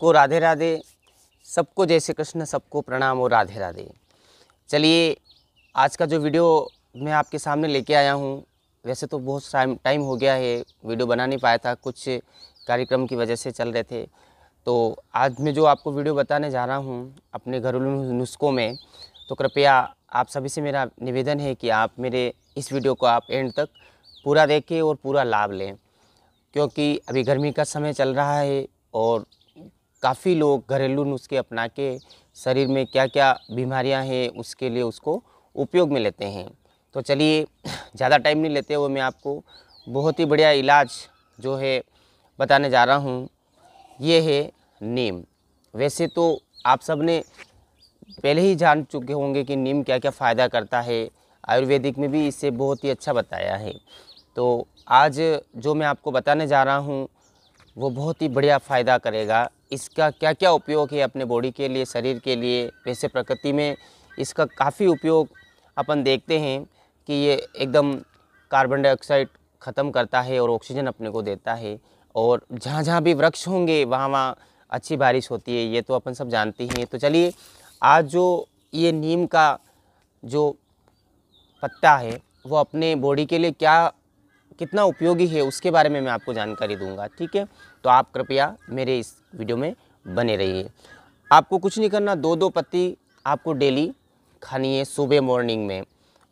को राधे राधे सबको जय श्री कृष्ण सबको प्रणाम और राधे राधे चलिए आज का जो वीडियो मैं आपके सामने लेके आया हूँ वैसे तो बहुत टाइम टाइम हो गया है वीडियो बना नहीं पाया था कुछ कार्यक्रम की वजह से चल रहे थे तो आज मैं जो आपको वीडियो बताने जा रहा हूँ अपने घरेलू नुस्खों में तो कृपया आप सभी से मेरा निवेदन है कि आप मेरे इस वीडियो को आप एंड तक पूरा देखें और पूरा लाभ लें क्योंकि अभी गर्मी का समय चल रहा है और काफ़ी लोग घरेलू नुस्खे अपना के शरीर में क्या क्या बीमारियां हैं उसके लिए उसको उपयोग में लेते हैं तो चलिए ज़्यादा टाइम नहीं लेते हुए मैं आपको बहुत ही बढ़िया इलाज जो है बताने जा रहा हूँ ये है नीम वैसे तो आप सब ने पहले ही जान चुके होंगे कि नीम क्या क्या फ़ायदा करता है आयुर्वेदिक में भी इसे बहुत ही अच्छा बताया है तो आज जो मैं आपको बताने जा रहा हूँ वो बहुत ही बढ़िया फ़ायदा करेगा इसका क्या क्या उपयोग है अपने बॉडी के लिए शरीर के लिए वैसे प्रकृति में इसका काफ़ी उपयोग अपन देखते हैं कि ये एकदम कार्बन डाइऑक्साइड ख़त्म करता है और ऑक्सीजन अपने को देता है और जहाँ जहाँ भी वृक्ष होंगे वहाँ वहाँ अच्छी बारिश होती है ये तो अपन सब जानते ही हैं तो चलिए आज जो ये नीम का जो पत्ता है वो अपने बॉडी के लिए क्या कितना उपयोगी है उसके बारे में मैं आपको जानकारी दूंगा ठीक है तो आप कृपया मेरे इस वीडियो में बने रहिए आपको कुछ नहीं करना दो दो पत्ती आपको डेली खानी है सुबह मॉर्निंग में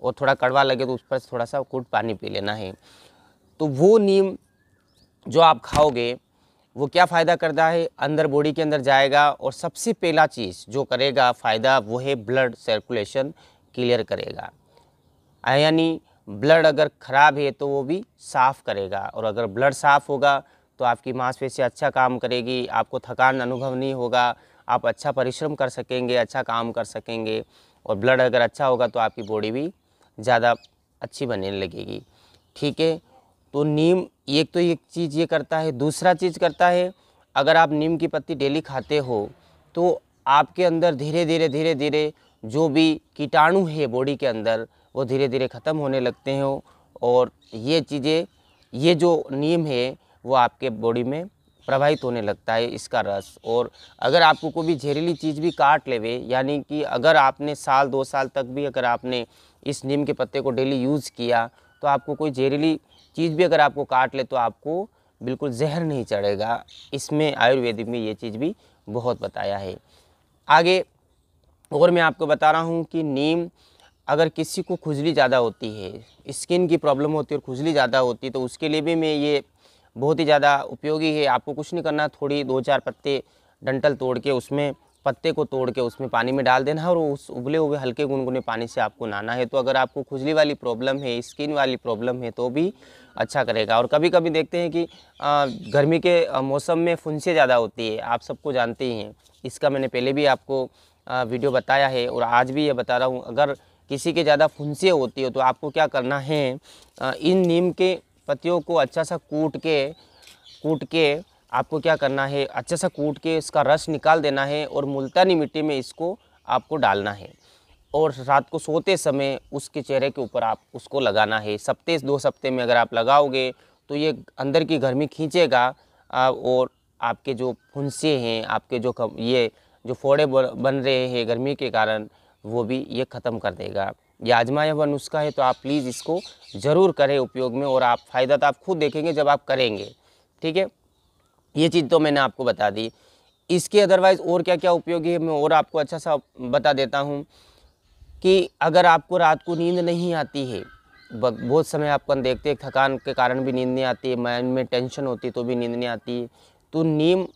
और थोड़ा कड़वा लगे तो उस पर थोड़ा सा कूट पानी पी लेना है तो वो नीम जो आप खाओगे वो क्या फ़ायदा करता है अंदर बॉडी के अंदर जाएगा और सबसे पहला चीज़ जो करेगा फ़ायदा वो है ब्लड सर्कुलेशन क्लियर करेगा यानी ब्लड अगर ख़राब है तो वो भी साफ़ करेगा और अगर ब्लड साफ़ होगा तो आपकी मांसपेशी अच्छा काम करेगी आपको थकान अनुभव नहीं होगा आप अच्छा परिश्रम कर सकेंगे अच्छा काम कर सकेंगे और ब्लड अगर अच्छा होगा तो आपकी बॉडी भी ज़्यादा अच्छी बनने लगेगी ठीक है तो नीम एक तो एक चीज़ ये करता है दूसरा चीज़ करता है अगर आप नीम की पत्ती डेली खाते हो तो आपके अंदर धीरे धीरे धीरे धीरे जो भी कीटाणु है बॉडी के अंदर वो धीरे धीरे ख़त्म होने लगते हैं और ये चीज़ें ये जो नीम है वो आपके बॉडी में प्रभावित होने लगता है इसका रस और अगर आपको कोई भी जहरीली चीज़ भी काट लेवे यानी कि अगर आपने साल दो साल तक भी अगर आपने इस नीम के पत्ते को डेली यूज़ किया तो आपको कोई जहरीली चीज़ भी अगर आपको काट ले तो आपको बिल्कुल जहर नहीं चढ़ेगा इसमें आयुर्वेदिक में ये चीज़ भी बहुत बताया है आगे और मैं आपको बता रहा हूँ कि नीम अगर किसी को खुजली ज़्यादा होती है स्किन की प्रॉब्लम होती है और खुजली ज़्यादा होती है तो उसके लिए भी मैं ये बहुत ही ज़्यादा उपयोगी है आपको कुछ नहीं करना थोड़ी दो चार पत्ते डंटल तोड़ के उसमें पत्ते को तोड़ के उसमें पानी में डाल देना है और उस उबले हुए हल्के गुनगुने पानी से आपको नहाना है तो अगर आपको खुजली वाली प्रॉब्लम है स्किन वाली प्रॉब्लम है तो भी अच्छा करेगा और कभी कभी देखते हैं कि गर्मी के मौसम में फुंसी ज़्यादा होती है आप सबको जानते ही हैं इसका मैंने पहले भी आपको वीडियो बताया है और आज भी ये बता रहा हूँ अगर किसी के ज़्यादा फुंसी होती हो तो आपको क्या करना है इन नीम के पत्तियों को अच्छा सा कूट के कूट के आपको क्या करना है अच्छा सा कूट के इसका रस निकाल देना है और मुल्तानी मिट्टी में इसको आपको डालना है और रात को सोते समय उसके चेहरे के ऊपर आप उसको लगाना है सप्ते दो सप्ते में अगर आप लगाओगे तो ये अंदर की गर्मी खींचेगा और आपके जो फुंसे हैं आपके जो ये जो फोड़े बन रहे हैं गर्मी के कारण वो भी ये ख़त्म कर देगा ये आजमाया हुआ नुस्खा है तो आप प्लीज़ इसको ज़रूर करें उपयोग में और आप फ़ायदा तो आप खुद देखेंगे जब आप करेंगे ठीक है ये चीज़ तो मैंने आपको बता दी इसके अदरवाइज़ और क्या क्या उपयोगी है मैं और आपको अच्छा सा बता देता हूँ कि अगर आपको रात को नींद नहीं आती है बहुत समय आपको देखते हैं थकान के कारण भी नींद नहीं आती है माइंड में टेंशन होती है तो भी नींद नहीं आती है तो नीम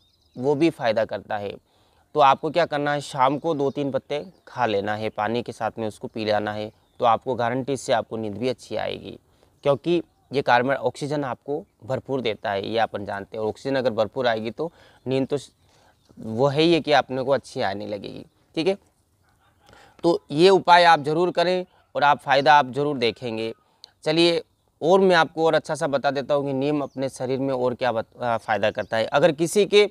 वो भी फ़ायदा करता है तो आपको क्या करना है शाम को दो तीन पत्ते खा लेना है पानी के साथ में उसको पी लेना है तो आपको गारंटी से आपको नींद भी अच्छी आएगी क्योंकि ये कार्बन ऑक्सीजन आपको भरपूर देता है ये अपन जानते हैं ऑक्सीजन अगर भरपूर आएगी तो नींद तो वो है ही है कि आपने को अच्छी आने लगेगी ठीक है तो ये उपाय आप ज़रूर करें और आप फ़ायदा आप ज़रूर देखेंगे चलिए और मैं आपको और अच्छा सा बता देता हूँ कि नीम अपने शरीर में और क्या फ़ायदा करता है अगर किसी के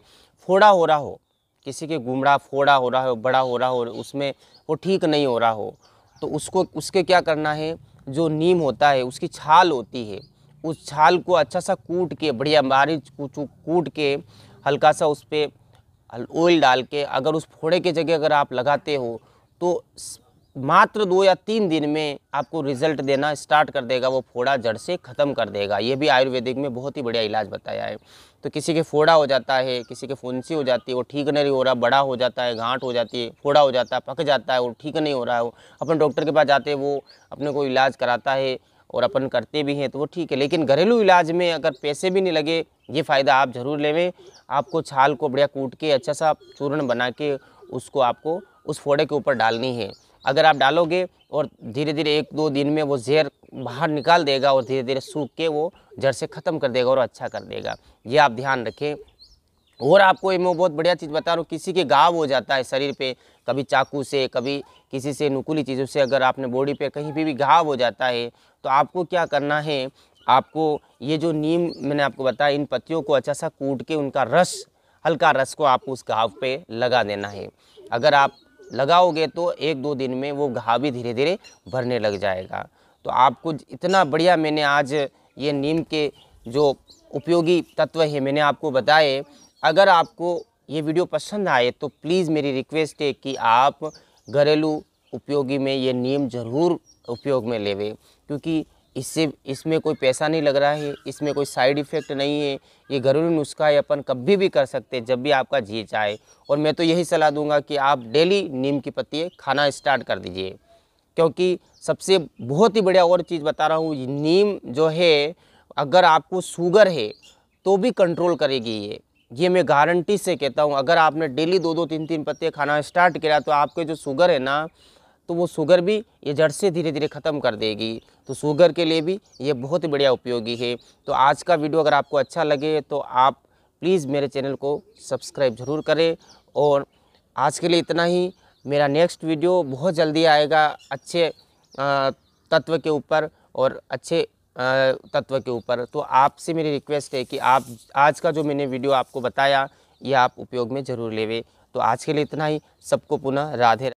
फोड़ा हो रहा हो किसी के गुमड़ा फोड़ा हो रहा हो बड़ा हो रहा हो उसमें वो ठीक नहीं हो रहा हो तो उसको उसके क्या करना है जो नीम होता है उसकी छाल होती है उस छाल को अच्छा सा कूट के बढ़िया बारिश कूट के हल्का सा उस पर ऑयल डाल के अगर उस फोड़े के जगह अगर आप लगाते हो तो मात्र दो या तीन दिन में आपको रिजल्ट देना स्टार्ट कर देगा वो फोड़ा जड़ से ख़त्म कर देगा ये भी आयुर्वेदिक में बहुत ही बढ़िया इलाज बताया है तो किसी के फोड़ा हो जाता है किसी के फुंसी हो जाती है वो ठीक नहीं हो रहा बड़ा हो जाता है घाट हो जाती है फोड़ा हो जाता है पक जाता है वो ठीक नहीं हो रहा है वो अपन डॉक्टर के पास जाते हैं वो अपने को इलाज कराता है और अपन करते भी हैं तो वो ठीक है लेकिन घरेलू इलाज में अगर पैसे भी नहीं लगे ये फ़ायदा आप ज़रूर लेवें आपको छाल को बढ़िया कूट के अच्छा सा चूर्ण बना के उसको आपको उस फोड़े के ऊपर डालनी है अगर आप डालोगे और धीरे धीरे एक दो दिन में वो जहर बाहर निकाल देगा और धीरे धीरे सूख के वो जड़ से ख़त्म कर देगा और अच्छा कर देगा ये आप ध्यान रखें और आपको ये मैं बहुत बढ़िया चीज़ बता रहा हूँ किसी के घाव हो जाता है शरीर पे कभी चाकू से कभी किसी से नुकुली चीज़ों से अगर आपने बॉडी पे कहीं भी भी घाव हो जाता है तो आपको क्या करना है आपको ये जो नीम मैंने आपको बताया इन पत्तियों को अच्छा सा कूट के उनका रस हल्का रस को आपको उस घाव पे लगा देना है अगर आप लगाओगे तो एक दो दिन में वो घा भी धीरे धीरे भरने लग जाएगा तो आपको इतना बढ़िया मैंने आज ये नीम के जो उपयोगी तत्व है मैंने आपको बताए अगर आपको ये वीडियो पसंद आए तो प्लीज़ मेरी रिक्वेस्ट है कि आप घरेलू उपयोगी में ये नीम ज़रूर उपयोग में लेवे क्योंकि इससे इसमें कोई पैसा नहीं लग रहा है इसमें कोई साइड इफ़ेक्ट नहीं है ये घरेलू नुस्खा है अपन कभी भी कर सकते हैं जब भी आपका जी चाहे और मैं तो यही सलाह दूंगा कि आप डेली नीम की पत्ती खाना स्टार्ट कर दीजिए क्योंकि सबसे बहुत ही बढ़िया और चीज़ बता रहा हूँ नीम जो है अगर आपको शुगर है तो भी कंट्रोल करेगी ये ये मैं गारंटी से कहता हूँ अगर आपने डेली दो दो तीन तीन पत्ते खाना स्टार्ट किया तो आपके जो शुगर है ना तो वो शुगर भी ये जड़ से धीरे धीरे ख़त्म कर देगी तो शुगर के लिए भी ये बहुत बढ़िया उपयोगी है तो आज का वीडियो अगर आपको अच्छा लगे तो आप प्लीज़ मेरे चैनल को सब्सक्राइब ज़रूर करें और आज के लिए इतना ही मेरा नेक्स्ट वीडियो बहुत जल्दी आएगा अच्छे तत्व के ऊपर और अच्छे तत्व के ऊपर तो आपसे मेरी रिक्वेस्ट है कि आप आज का जो मैंने वीडियो आपको बताया ये आप उपयोग में ज़रूर लेवे तो आज के लिए इतना ही सबको पुनः राधे